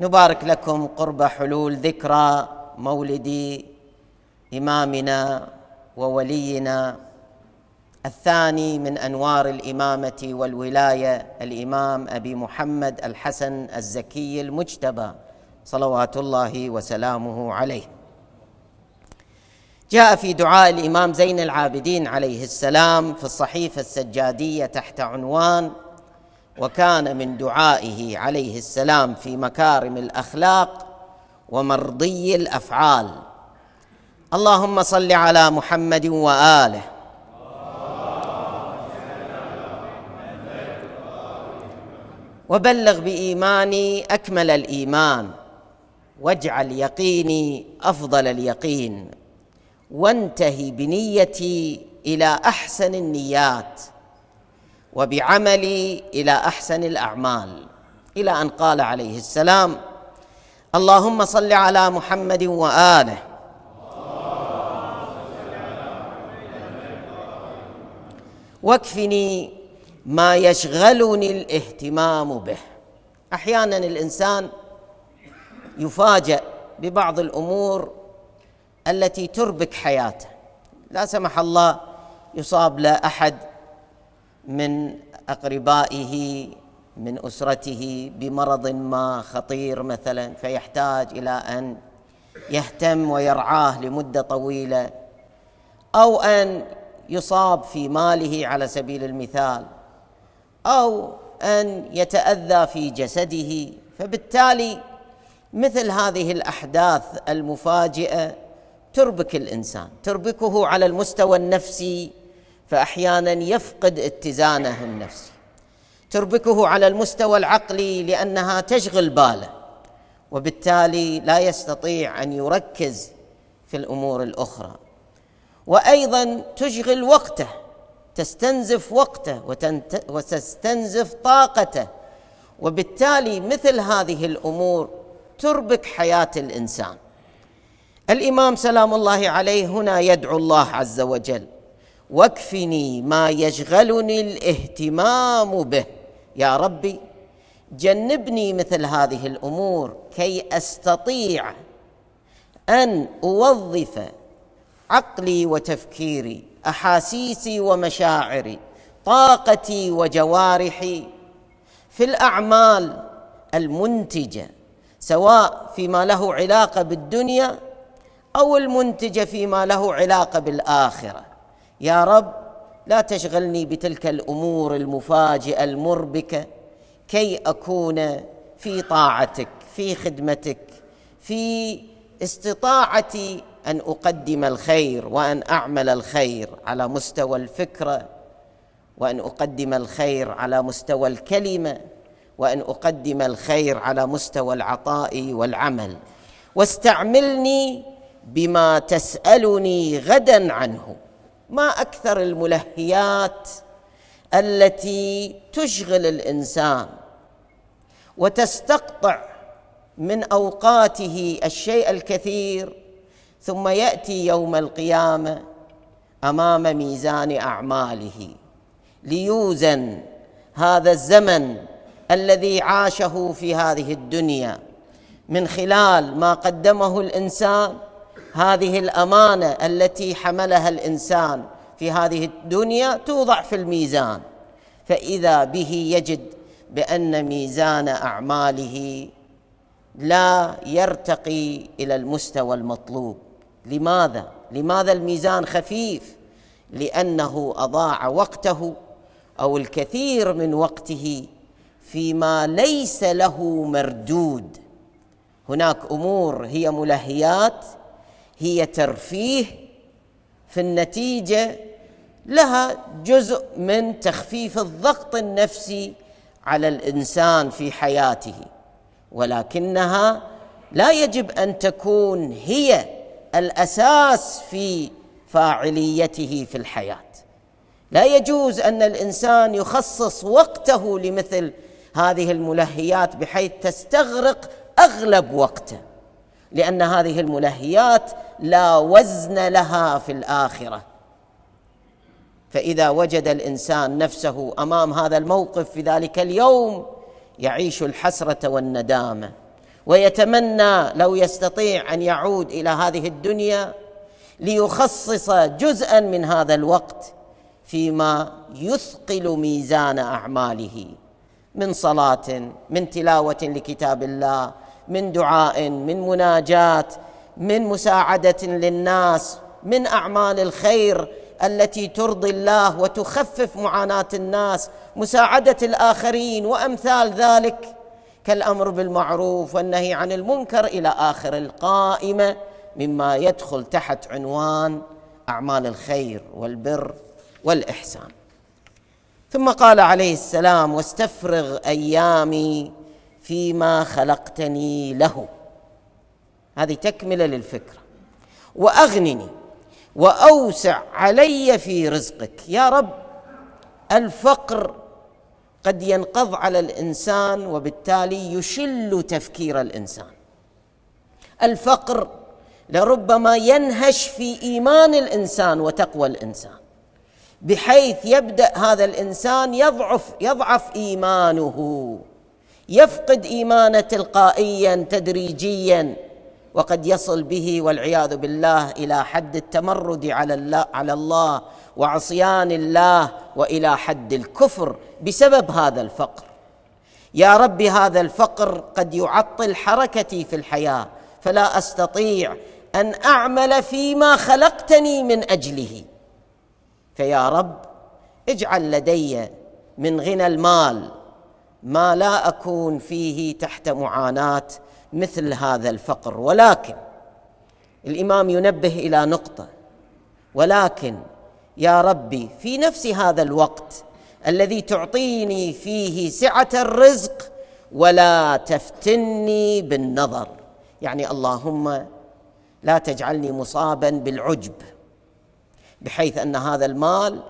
نبارك لكم قرب حلول ذكرى مولد إمامنا وولينا الثاني من أنوار الإمامة والولاية الإمام أبي محمد الحسن الزكي المجتبى صلوات الله وسلامه عليه جاء في دعاء الإمام زين العابدين عليه السلام في الصحيفة السجادية تحت عنوان وكان من دعائه عليه السلام في مكارم الاخلاق ومرضي الافعال اللهم صل على محمد واله وبلغ بايماني اكمل الايمان واجعل يقيني افضل اليقين وانتهي بنيتي الى احسن النيات وبعملي الى احسن الاعمال الى ان قال عليه السلام اللهم صل على محمد واله واكفني ما يشغلني الاهتمام به احيانا الانسان يفاجأ ببعض الامور التي تربك حياته لا سمح الله يصاب لا احد من اقربائه من اسرته بمرض ما خطير مثلا فيحتاج الى ان يهتم ويرعاه لمده طويله او ان يصاب في ماله على سبيل المثال او ان يتاذى في جسده فبالتالي مثل هذه الاحداث المفاجئه تربك الانسان تربكه على المستوى النفسي فاحيانا يفقد اتزانه النفسي تربكه على المستوى العقلي لانها تشغل باله وبالتالي لا يستطيع ان يركز في الامور الاخرى وايضا تشغل وقته تستنزف وقته وتنت... وتستنزف طاقته وبالتالي مثل هذه الامور تربك حياه الانسان الامام سلام الله عليه هنا يدعو الله عز وجل واكفني ما يشغلني الاهتمام به يا ربي جنبني مثل هذه الامور كي استطيع ان اوظف عقلي وتفكيري احاسيسي ومشاعري طاقتي وجوارحي في الاعمال المنتجه سواء فيما له علاقه بالدنيا او المنتجه فيما له علاقه بالاخره يا رب لا تشغلني بتلك الامور المفاجئه المربكه كي اكون في طاعتك في خدمتك في استطاعتي ان اقدم الخير وان اعمل الخير على مستوى الفكره وان اقدم الخير على مستوى الكلمه وان اقدم الخير على مستوى العطاء والعمل واستعملني بما تسالني غدا عنه ما اكثر الملهيات التي تشغل الانسان وتستقطع من اوقاته الشيء الكثير ثم ياتي يوم القيامه امام ميزان اعماله ليوزن هذا الزمن الذي عاشه في هذه الدنيا من خلال ما قدمه الانسان هذه الامانه التي حملها الانسان في هذه الدنيا توضع في الميزان فاذا به يجد بان ميزان اعماله لا يرتقي الى المستوى المطلوب لماذا لماذا الميزان خفيف لانه اضاع وقته او الكثير من وقته فيما ليس له مردود هناك امور هي ملهيات هي ترفيه في النتيجه لها جزء من تخفيف الضغط النفسي على الانسان في حياته ولكنها لا يجب ان تكون هي الاساس في فاعليته في الحياه لا يجوز ان الانسان يخصص وقته لمثل هذه الملهيات بحيث تستغرق اغلب وقته لان هذه الملهيات لا وزن لها في الاخره فاذا وجد الانسان نفسه امام هذا الموقف في ذلك اليوم يعيش الحسره والندامه ويتمنى لو يستطيع ان يعود الى هذه الدنيا ليخصص جزءا من هذا الوقت فيما يثقل ميزان اعماله من صلاه من تلاوه لكتاب الله من دعاء من مناجاه من مساعده للناس من اعمال الخير التي ترضي الله وتخفف معاناه الناس مساعده الاخرين وامثال ذلك كالامر بالمعروف والنهي عن المنكر الى اخر القائمه مما يدخل تحت عنوان اعمال الخير والبر والاحسان ثم قال عليه السلام واستفرغ ايامي فيما خلقتني له هذه تكمله للفكره واغنني واوسع علي في رزقك يا رب الفقر قد ينقض على الانسان وبالتالي يشل تفكير الانسان الفقر لربما ينهش في ايمان الانسان وتقوى الانسان بحيث يبدا هذا الانسان يضعف يضعف ايمانه يفقد ايمانه تلقائيا تدريجيا وقد يصل به والعياذ بالله الى حد التمرد على الله على الله وعصيان الله والى حد الكفر بسبب هذا الفقر يا رب هذا الفقر قد يعطل حركتي في الحياه فلا استطيع ان اعمل فيما خلقتني من اجله فيا رب اجعل لدي من غنى المال ما لا اكون فيه تحت معاناه مثل هذا الفقر ولكن الامام ينبه الى نقطه ولكن يا ربي في نفس هذا الوقت الذي تعطيني فيه سعه الرزق ولا تفتني بالنظر يعني اللهم لا تجعلني مصابا بالعجب بحيث ان هذا المال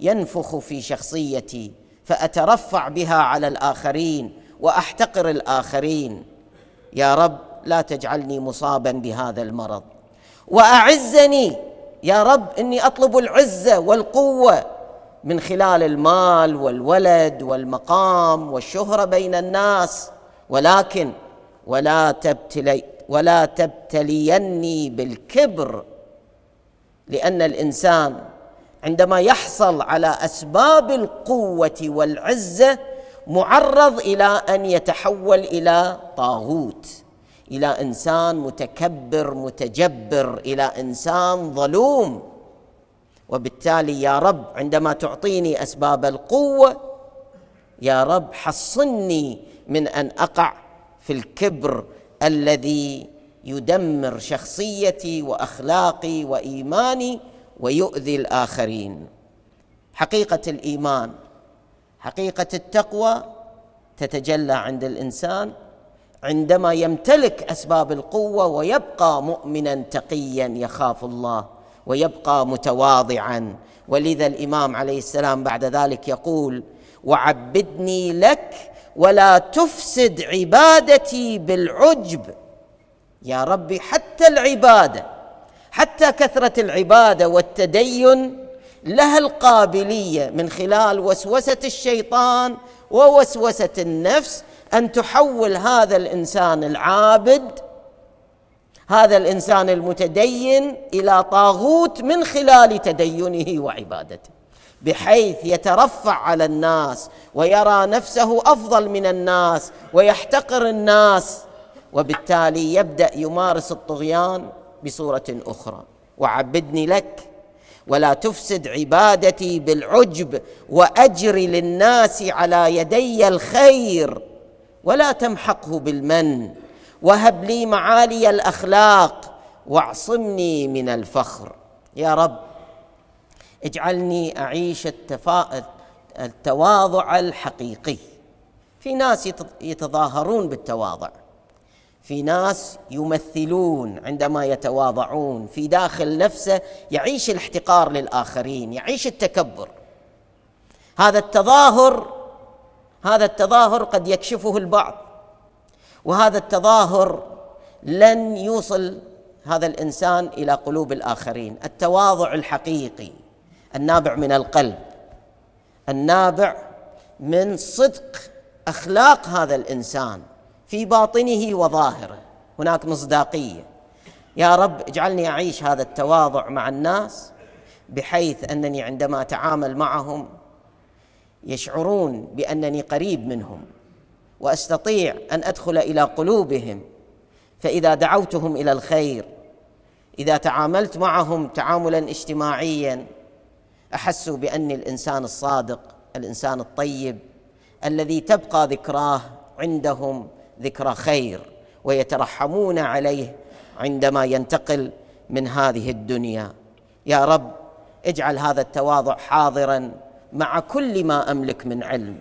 ينفخ في شخصيتي فاترفع بها على الاخرين واحتقر الاخرين يا رب لا تجعلني مصابا بهذا المرض واعزني يا رب اني اطلب العزه والقوه من خلال المال والولد والمقام والشهره بين الناس ولكن ولا تبتلي ولا تبتليني بالكبر لان الانسان عندما يحصل على اسباب القوه والعزه معرض الى ان يتحول الى طاغوت الى انسان متكبر متجبر الى انسان ظلوم وبالتالي يا رب عندما تعطيني اسباب القوه يا رب حصني من ان اقع في الكبر الذي يدمر شخصيتي واخلاقي وايماني ويؤذي الاخرين حقيقه الايمان حقيقه التقوى تتجلى عند الانسان عندما يمتلك اسباب القوه ويبقى مؤمنا تقيا يخاف الله ويبقى متواضعا ولذا الامام عليه السلام بعد ذلك يقول وعبدني لك ولا تفسد عبادتي بالعجب يا ربي حتى العباده حتى كثره العباده والتدين لها القابليه من خلال وسوسه الشيطان ووسوسه النفس ان تحول هذا الانسان العابد هذا الانسان المتدين الى طاغوت من خلال تدينه وعبادته بحيث يترفع على الناس ويرى نفسه افضل من الناس ويحتقر الناس وبالتالي يبدا يمارس الطغيان بصوره اخرى وعبدني لك ولا تفسد عبادتي بالعجب واجر للناس على يدي الخير ولا تمحقه بالمن وهب لي معالي الاخلاق واعصمني من الفخر يا رب اجعلني اعيش التفا... التواضع الحقيقي في ناس يتظاهرون بالتواضع في ناس يمثلون عندما يتواضعون في داخل نفسه يعيش الاحتقار للاخرين يعيش التكبر هذا التظاهر هذا التظاهر قد يكشفه البعض وهذا التظاهر لن يوصل هذا الانسان الى قلوب الاخرين التواضع الحقيقي النابع من القلب النابع من صدق اخلاق هذا الانسان في باطنه وظاهره هناك مصداقيه يا رب اجعلني اعيش هذا التواضع مع الناس بحيث انني عندما اتعامل معهم يشعرون بانني قريب منهم واستطيع ان ادخل الى قلوبهم فاذا دعوتهم الى الخير اذا تعاملت معهم تعاملا اجتماعيا احسوا باني الانسان الصادق الانسان الطيب الذي تبقى ذكراه عندهم ذكرى خير ويترحمون عليه عندما ينتقل من هذه الدنيا يا رب اجعل هذا التواضع حاضرا مع كل ما املك من علم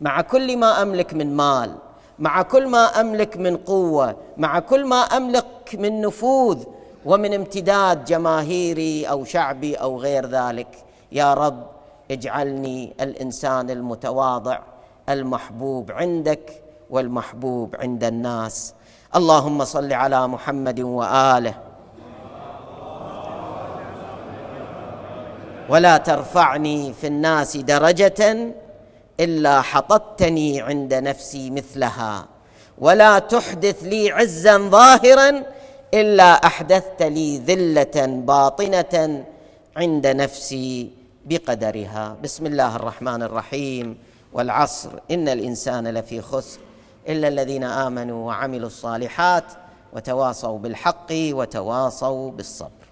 مع كل ما املك من مال مع كل ما املك من قوه مع كل ما املك من نفوذ ومن امتداد جماهيري او شعبي او غير ذلك يا رب اجعلني الانسان المتواضع المحبوب عندك والمحبوب عند الناس اللهم صل على محمد واله ولا ترفعني في الناس درجه الا حطتني عند نفسي مثلها ولا تحدث لي عزا ظاهرا الا احدثت لي ذله باطنه عند نفسي بقدرها بسم الله الرحمن الرحيم والعصر ان الانسان لفي خسر الا الذين امنوا وعملوا الصالحات وتواصوا بالحق وتواصوا بالصبر